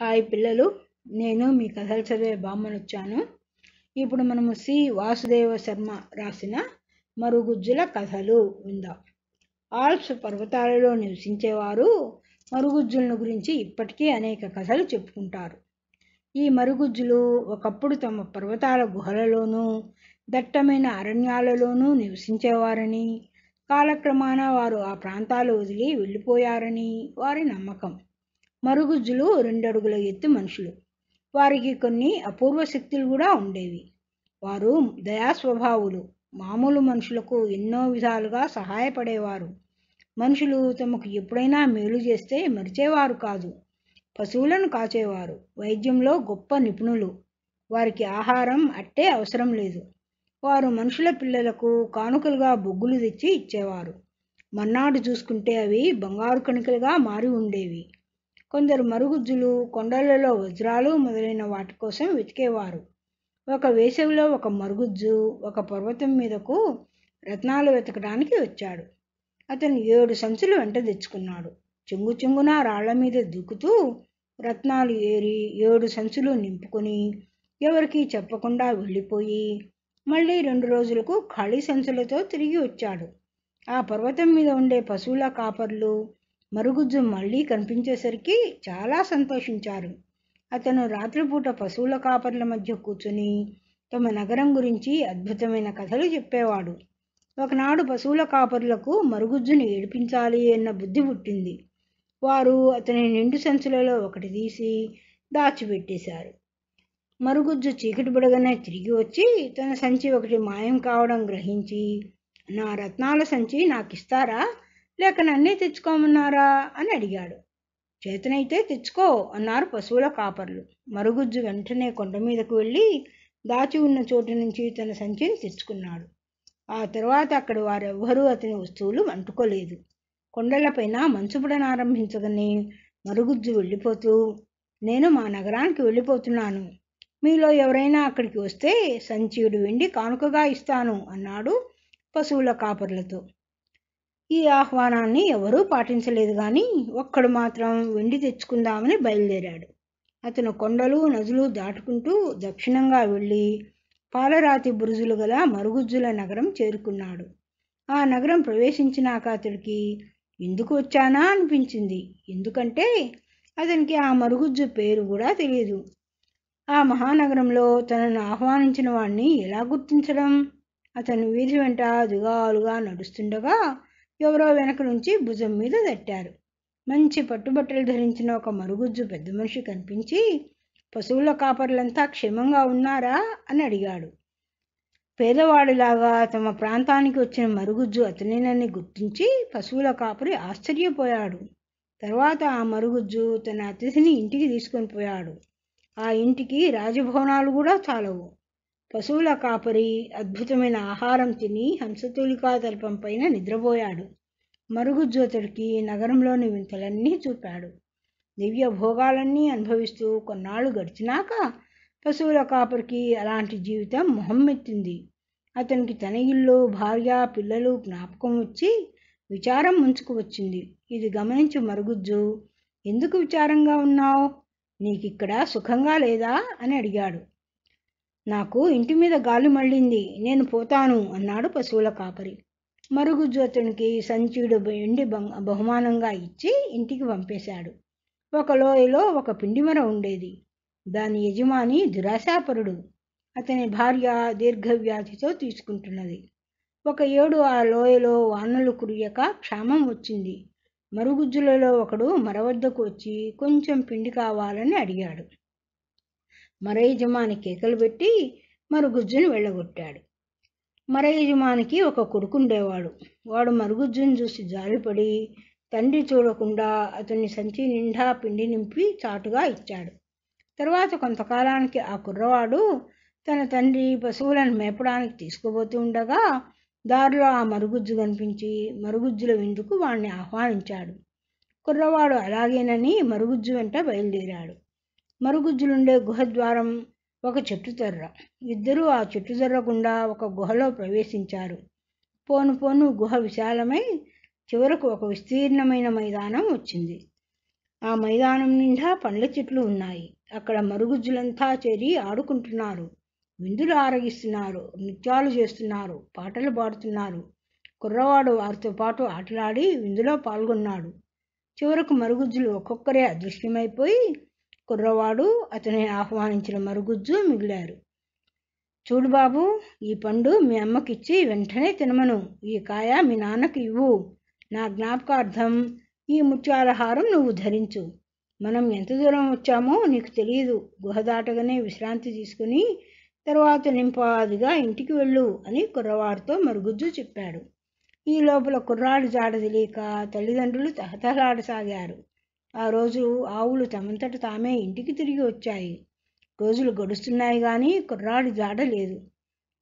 hi పిల్లలు నేను మీ కథలు చదివే బామ్మను వచ్చాను ఇప్పుడు మనము సి వాసుదేవ శర్మ రాసిన మరుగుజ్జుల కథలు విందాం ఆల్ప్స్ పర్వతాలలో నివసించేవారు మరుగుజ్జులను గురించి ఇప్పటికీ అనేక కథలు చెప్పుకుంటారు ఈ మరుగుజ్జులు ఒకప్పుడు తమ పర్వతాల గుహలలోనూ దట్టమైన అరణ్యాలలోనూ నివసించేవారని కాలక్రమాన వారు ఆ ప్రాంతాలు వదిలి వెళ్ళిపోయారని వారి నమ్మకం మరుగుజ్జులు రెండు అడుగుల ఎత్తు మనుషులు వారికి కొన్ని అపూర్వ శక్తులు కూడా ఉండేవి వారు దయాస్వభావులు మామూలు మనుషులకు ఎన్నో విధాలుగా సహాయపడేవారు మనుషులు తమకు ఎప్పుడైనా మేలు చేస్తే మరిచేవారు కాదు పశువులను కాచేవారు వైద్యంలో గొప్ప నిపుణులు వారికి ఆహారం అట్టే అవసరం లేదు వారు మనుషుల పిల్లలకు కానుకలుగా బొగ్గులు తెచ్చి ఇచ్చేవారు మన్నాడు చూసుకుంటే అవి బంగారు కణికలుగా మారి ఉండేవి కొందరు మరుగుజ్జులు కొండలలో వజ్రాలు మొదలైన వాటి కోసం వెతికేవారు ఒక వేసవిలో ఒక మరుగుజ్జు ఒక పర్వతం మీదకు రత్నాలు వెతకడానికి వచ్చాడు అతను ఏడు సంచులు వెంట తెచ్చుకున్నాడు చెంగు చెంగున రాళ్ల మీద దూకుతూ రత్నాలు ఏరి ఏడు సంచులు నింపుకొని ఎవరికీ చెప్పకుండా వెళ్ళిపోయి మళ్ళీ రెండు రోజులకు ఖాళీ సంచులతో తిరిగి వచ్చాడు ఆ పర్వతం మీద ఉండే పశువుల కాపర్లు మరుగుజ్జు మళ్ళీ కనిపించేసరికి చాలా సంతోషించారు అతను రాత్రిపూట పశువుల కాపర్ల మధ్య కూర్చుని తమ నగరం గురించి అద్భుతమైన కథలు చెప్పేవాడు ఒకనాడు పశువుల కాపర్లకు మరుగుజ్జుని ఏడిపించాలి అన్న బుద్ధి పుట్టింది వారు అతని నిండు సంచులలో ఒకటి తీసి దాచిపెట్టేశారు మరుగుజ్జు చీకటి పడగానే తిరిగి వచ్చి తన సంచి ఒకటి మాయం కావడం గ్రహించి నా రత్నాల సంచి నాకు ఇస్తారా లేక నన్నే తెచ్చుకోమన్నారా అని అడిగాడు చేతనైతే తెచ్చుకో అన్నారు పశువుల కాపర్లు మరుగుజ్జు వెంటనే కొండ మీదకు వెళ్ళి దాచి ఉన్న చోటు నుంచి తన సంచిని తెచ్చుకున్నాడు ఆ తర్వాత అక్కడ వారెవ్వరూ అతని వస్తువులు అంటుకోలేదు కొండలపైన మంచుపడనారంభించగానే మరుగుజ్జు వెళ్ళిపోతూ నేను మా నగరానికి వెళ్ళిపోతున్నాను మీలో ఎవరైనా అక్కడికి వస్తే సంచియుడు వెండి కానుకగా ఇస్తాను అన్నాడు పశువుల కాపర్లతో ఈ ఆహ్వానాన్ని ఎవరూ పాటించలేదు కానీ ఒక్కడు మాత్రం వెండి తెచ్చుకుందామని బయలుదేరాడు అతను కొండలు నదులు దాటుకుంటూ దక్షిణంగా వెళ్ళి పాలరాతి బురుజులు గల మరుగుజ్జుల నగరం చేరుకున్నాడు ఆ నగరం ప్రవేశించినాక అతడికి ఎందుకు వచ్చానా అనిపించింది ఎందుకంటే అతనికి ఆ మరుగుజ్జు పేరు కూడా తెలియదు ఆ మహానగరంలో తనను ఆహ్వానించిన వాడిని ఎలా గుర్తించడం అతను వీధి వెంట దిగాలుగా నడుస్తుండగా ఎవరో వెనక నుంచి భుజం మీద తట్టారు మంచి పట్టుబట్టలు ధరించిన ఒక మరుగుజ్జు పెద్ద మనిషి కనిపించి పశువుల కాపర్లంతా క్షేమంగా ఉన్నారా అని అడిగాడు పేదవాడిలాగా తమ ప్రాంతానికి వచ్చిన మరుగుజ్జు అతనేనని గుర్తించి పశువుల కాపరి ఆశ్చర్యపోయాడు తర్వాత ఆ మరుగుజ్జు తన అతిథిని ఇంటికి తీసుకొని పోయాడు ఆ ఇంటికి రాజభవనాలు కూడా చాలవు పశువుల కాపరి అద్భుతమైన ఆహారం తిని హంసతూలికా దర్పం పైన నిద్రపోయాడు మరుగుజ్యోతుడికి నగరంలోని వింతలన్నీ చూపాడు దివ్య భోగాలన్నీ అనుభవిస్తూ కొన్నాళ్ళు గడిచినాక పశువుల కాపరికి అలాంటి జీవితం మొహమ్మెత్తింది అతనికి తన ఇల్లు భార్య పిల్లలు జ్ఞాపకం వచ్చి విచారం ముంచుకు వచ్చింది ఇది గమనించి మరుగుజ్జు ఎందుకు విచారంగా ఉన్నావు నీకిక్కడ సుఖంగా లేదా అని అడిగాడు నాకు ఇంటి మీద గాలి మళ్ళింది నేను పోతాను అన్నాడు పశువుల కాపరి మరుగు జ్యోతునికి సంచీడు ఎండి బహుమానంగా ఇచ్చి ఇంటికి పంపేశాడు ఒక లోయలో ఒక పిండిమర ఉండేది దాని యజమాని దురాశాపరుడు అతని భార్య దీర్ఘవ్యాధితో తీసుకుంటున్నది ఒక ఏడు ఆ లోయలో వానలు కురియక క్షామం వచ్చింది మరుగుజ్జులలో ఒకడు మరవద్దకు వచ్చి కొంచెం పిండి కావాలని అడిగాడు మర యజమాని కేకలు పెట్టి మరుగుజ్జుని వెళ్ళగొట్టాడు మర యజమానికి ఒక కొడుకుండేవాడు వాడు మరుగుజ్జుని చూసి జారిపడి తండ్రి చూడకుండా అతన్ని సంచి నిండా పిండి నింపి చాటుగా ఇచ్చాడు తర్వాత కొంతకాలానికి ఆ కుర్రవాడు తన తండ్రి పశువులను మేపడానికి తీసుకుపోతూ ఉండగా దారిలో ఆ మరుగుజ్జు కనిపించి మరుగుజ్జుల విందుకు వాణ్ణి ఆహ్వానించాడు కుర్రవాడు అలాగేనని మరుగుజ్జు వెంట బయలుదేరాడు మరుగుజ్జులుండే గుహద్వారం ఒక చెట్టుదర్ర ఇద్దరూ ఆ చెట్టుతెర్ర గుండా ఒక గుహలో ప్రవేశించారు పోను పోను గుహ విశాలమై చివరకు ఒక విస్తీర్ణమైన మైదానం వచ్చింది ఆ మైదానం నిండా పండ్ల చెట్లు ఉన్నాయి అక్కడ మరుగుజ్జులంతా చేరి ఆడుకుంటున్నారు విందులు ఆరగిస్తున్నారు నృత్యాలు చేస్తున్నారు పాటలు పాడుతున్నారు కుర్రవాడు వారితో పాటు ఆటలాడి విందులో పాల్గొన్నాడు చివరకు మరుగుజ్జులు ఒక్కొక్కరే అదృశ్యమైపోయి కుర్రవాడు అతని ఆహ్వానించిన మరుగుజ్జు మిగిలారు చూడు బాబు ఈ పండు మీ అమ్మకిచ్చి వెంటనే తినమను ఈ కాయ మీ నాన్నకి ఇవ్వు నా జ్ఞాపకార్థం ఈ ముత్యాలహారం నువ్వు ధరించు మనం ఎంత దూరం వచ్చామో నీకు తెలియదు గుహ దాటగానే విశ్రాంతి తీసుకుని తర్వాత నింపాదిగా ఇంటికి వెళ్ళు అని కుర్రవాడితో మరుగుజ్జు చెప్పాడు ఈ లోపల కుర్రాడు జాడ తెలియక తల్లిదండ్రులు తహతహలాడసాగారు ఆ రోజు ఆవులు తమంతట తామే ఇంటికి తిరిగి వచ్చాయి రోజులు గడుస్తున్నాయి కానీ కుర్రాడు జాడలేదు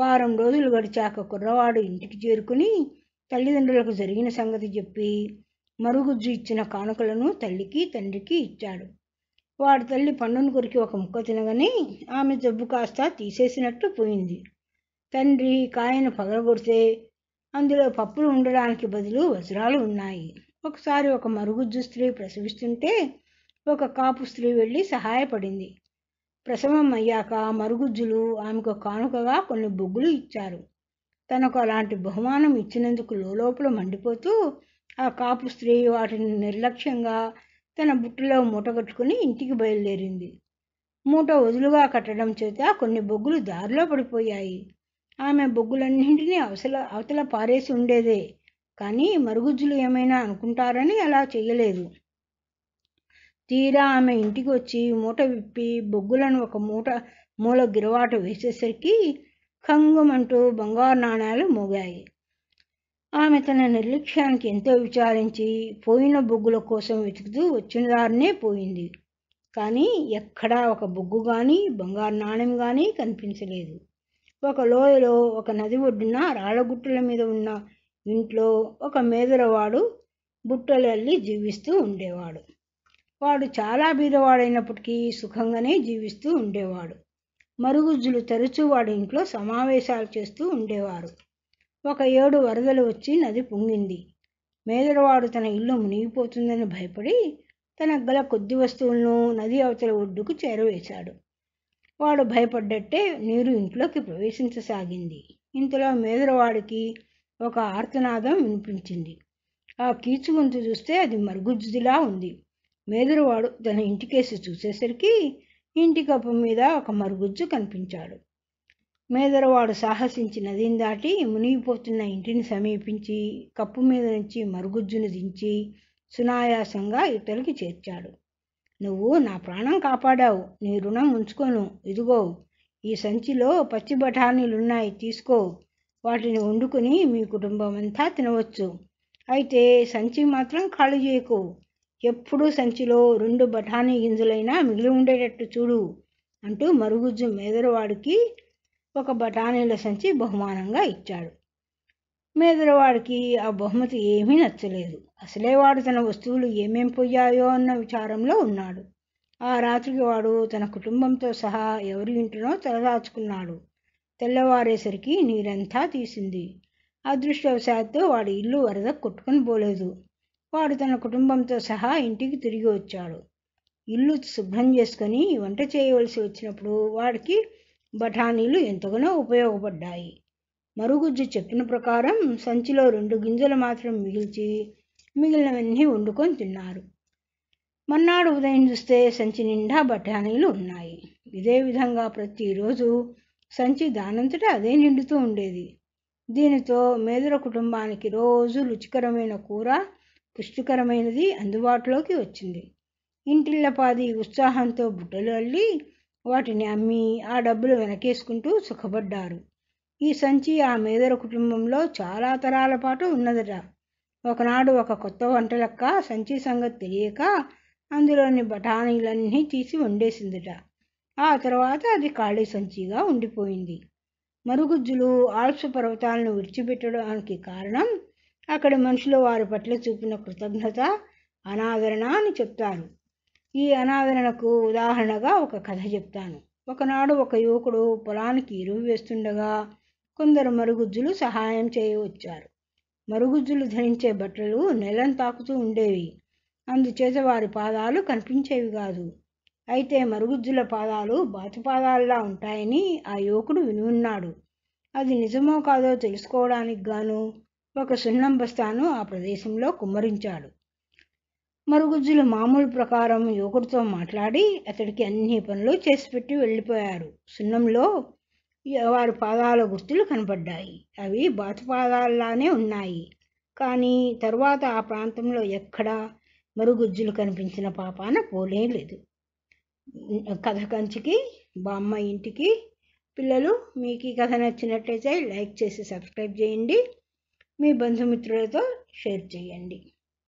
వారం రోజులు గడిచాక కుర్రవాడు ఇంటికి చేరుకుని తల్లిదండ్రులకు జరిగిన సంగతి చెప్పి మరుగుజ్జు ఇచ్చిన కానుకలను తల్లికి తండ్రికి ఇచ్చాడు వాడి తల్లి పన్నును కొరికి ఒక ముక్క తినగానే ఆమె జబ్బు కాస్త తీసేసినట్టు పోయింది తండ్రి కాయను పగలగొడితే అందులో పప్పులు ఉండడానికి బదులు వజ్రాలు ఉన్నాయి ఒకసారి ఒక మరుగుజ్జు స్త్రీ ప్రసవిస్తుంటే ఒక కాపు స్త్రీ వెళ్ళి సహాయపడింది ప్రసవం అయ్యాక మరుగుజ్జులు ఆమెకు కానుకగా కొన్ని బొగ్గులు ఇచ్చారు తనకు అలాంటి బహుమానం ఇచ్చినందుకు లోపల మండిపోతూ ఆ కాపు స్త్రీ వాటిని నిర్లక్ష్యంగా తన బుట్టలో మూటగట్టుకుని ఇంటికి బయలుదేరింది మూట వదులుగా కట్టడం చేత కొన్ని బొగ్గులు దారిలో పడిపోయాయి ఆమె బొగ్గులన్నింటినీ అవసల అవతల పారేసి ఉండేదే కానీ మరుగుజ్జులు ఏమైనా అనుకుంటారని అలా చేయలేదు తీరా ఆమె ఇంటికి వచ్చి మూట విప్పి బొగ్గులను ఒక మూట మూల గిరవాట వేసేసరికి ఖంగుమంటూ బంగారు నాణాలు మోగాయి ఆమె తన నిర్లక్ష్యానికి ఎంతో విచారించి పోయిన బొగ్గుల కోసం వెతుకుతూ వచ్చిన దారినే పోయింది కానీ ఎక్కడా ఒక బొగ్గు కానీ బంగారు నాణ్యం కానీ కనిపించలేదు ఒక లోయలో ఒక నది ఒడ్డున రాళ్ళగుట్టల మీద ఉన్న ఇంట్లో ఒక మేదరవాడు బుట్టలల్లి జీవిస్తూ ఉండేవాడు వాడు చాలా బీదవాడైనప్పటికీ సుఖంగానే జీవిస్తూ ఉండేవాడు మరుగుజ్జులు తరచూ వాడి ఇంట్లో సమావేశాలు చేస్తూ ఉండేవారు ఒక ఏడు వరదలు వచ్చి నది పొంగింది మేదరవాడు తన ఇల్లు మునిగిపోతుందని భయపడి తన గల కొద్ది వస్తువులను నది అవతల ఒడ్డుకు చేరవేశాడు వాడు భయపడ్డట్టే నీరు ఇంట్లోకి ప్రవేశించసాగింది ఇంతలో మేదరవాడికి ఒక ఆర్తనాదం వినిపించింది ఆ కీచుగుంతు చూస్తే అది మరుగుజ్జుదిలా ఉంది మేదరవాడు తన ఇంటికేసి చూసేసరికి ఇంటి కప్పు మీద ఒక మరుగుజ్జు కనిపించాడు మేదరవాడు సాహసించి నదిని దాటి మునిగిపోతున్న ఇంటిని సమీపించి కప్పు మీద నుంచి మరుగుజ్జును దించి సునాయాసంగా ఇతరులకి చేర్చాడు నువ్వు నా ప్రాణం కాపాడావు నీ రుణం ఉంచుకోను ఇదిగో ఈ సంచిలో పచ్చి బఠానీలున్నాయి తీసుకో వాటిని వండుకొని మీ కుటుంబం అంతా తినవచ్చు అయితే సంచి మాత్రం ఖాళీ చేయకు ఎప్పుడూ సంచిలో రెండు బఠానీ గింజలైనా మిగిలి ఉండేటట్టు చూడు అంటూ మరుగుజ్జు మేదరవాడికి ఒక బఠానీల సంచి బహుమానంగా ఇచ్చాడు మేదరవాడికి ఆ బహుమతి ఏమీ నచ్చలేదు అసలే వాడు తన వస్తువులు ఏమేం పోయాయో అన్న విచారంలో ఉన్నాడు ఆ రాత్రికి వాడు తన కుటుంబంతో సహా ఎవరి ఇంటినో తలదాచుకున్నాడు తెల్లవారేసరికి నీరంతా తీసింది అదృష్టవశాత్తు వాడి ఇల్లు వరద కొట్టుకుని పోలేదు వాడు తన కుటుంబంతో సహా ఇంటికి తిరిగి వచ్చాడు ఇల్లు శుభ్రం చేసుకొని వంట చేయవలసి వచ్చినప్పుడు వాడికి బఠానీలు ఎంతగానో ఉపయోగపడ్డాయి మరుగుజ్జు చెప్పిన ప్రకారం సంచిలో రెండు గింజలు మాత్రం మిగిల్చి మిగిలినవన్నీ వండుకొని తిన్నారు మన్నాడు ఉదయం చూస్తే సంచి నిండా బఠానీలు ఉన్నాయి ఇదే విధంగా ప్రతిరోజు సంచి దానంతటా అదే నిండుతూ ఉండేది దీనితో మేదర కుటుంబానికి రోజు రుచికరమైన కూర పుష్టికరమైనది అందుబాటులోకి వచ్చింది పాది ఉత్సాహంతో బుట్టలు అల్లి వాటిని అమ్మి ఆ డబ్బులు వెనకేసుకుంటూ సుఖపడ్డారు ఈ సంచి ఆ మేదర కుటుంబంలో చాలా తరాల పాటు ఉన్నదట ఒకనాడు ఒక కొత్త వంటలక్క సంచి సంగతి తెలియక అందులోని బఠానీలన్నీ తీసి వండేసిందిట ఆ తర్వాత అది ఖాళీ సంచిగా ఉండిపోయింది మరుగుజ్జులు ఆల్ప్స్ పర్వతాలను విడిచిపెట్టడానికి కారణం అక్కడ మనుషులు వారి పట్ల చూపిన కృతజ్ఞత అనాదరణ అని చెప్తారు ఈ అనాదరణకు ఉదాహరణగా ఒక కథ చెప్తాను ఒకనాడు ఒక యువకుడు పొలానికి ఇరువు వేస్తుండగా కొందరు మరుగుజ్జులు సహాయం చేయవచ్చారు మరుగుజ్జులు ధరించే బట్టలు నెలను తాకుతూ ఉండేవి అందుచేత వారి పాదాలు కనిపించేవి కాదు అయితే మరుగుజ్జుల పాదాలు బాతుపాదాల్లా ఉంటాయని ఆ యువకుడు వినున్నాడు అది నిజమో కాదో తెలుసుకోవడానికి గాను ఒక సున్నం బస్తాను ఆ ప్రదేశంలో కుమ్మరించాడు మరుగుజ్జులు మామూలు ప్రకారం యువకుడితో మాట్లాడి అతడికి అన్ని పనులు చేసిపెట్టి వెళ్ళిపోయారు సున్నంలో వారి పాదాల గుర్తులు కనపడ్డాయి అవి బాతుపాదాల్లానే ఉన్నాయి కానీ తర్వాత ఆ ప్రాంతంలో ఎక్కడా మరుగుజ్జులు కనిపించిన పాపాన పోలేదు కథ కంచికి బామ్మ ఇంటికి పిల్లలు మీకు ఈ కథ నచ్చినట్లయితే లైక్ చేసి సబ్స్క్రైబ్ చేయండి మీ బంధుమిత్రులతో షేర్ చేయండి